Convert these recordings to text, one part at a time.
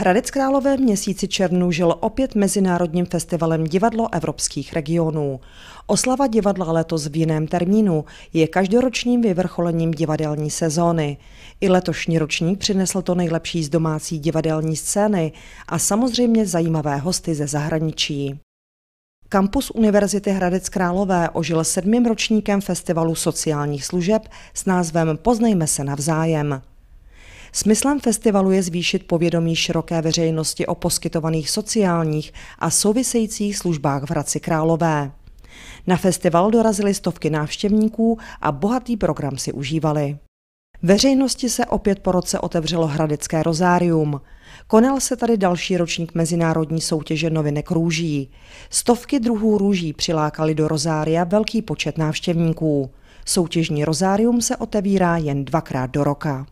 Hradec Králové v měsíci červnu žil opět Mezinárodním festivalem divadlo evropských regionů. Oslava divadla letos v jiném termínu je každoročním vyvrcholením divadelní sezóny. I letošní ročník přinesl to nejlepší z domácí divadelní scény a samozřejmě zajímavé hosty ze zahraničí. Kampus Univerzity Hradec Králové ožil sedmým ročníkem festivalu sociálních služeb s názvem Poznejme se navzájem. Smyslem festivalu je zvýšit povědomí široké veřejnosti o poskytovaných sociálních a souvisejících službách v Hradci Králové. Na festival dorazily stovky návštěvníků a bohatý program si užívali. Veřejnosti se opět po roce otevřelo Hradecké rozárium. Konal se tady další ročník mezinárodní soutěže novinek růží. Stovky druhů růží přilákali do rozária velký počet návštěvníků. Soutěžní rozárium se otevírá jen dvakrát do roka.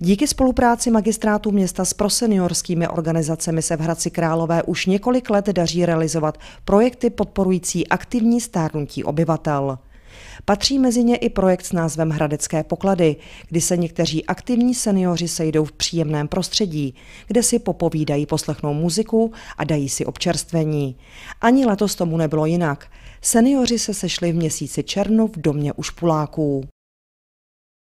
Díky spolupráci magistrátu města s proseniorskými organizacemi se v Hradci Králové už několik let daří realizovat projekty podporující aktivní stárnutí obyvatel. Patří mezi ně i projekt s názvem Hradecké poklady, kdy se někteří aktivní seniori sejdou v příjemném prostředí, kde si popovídají, poslechnou muziku a dají si občerstvení. Ani letos tomu nebylo jinak. Seniori se sešli v měsíci červnu v domě u Špuláků.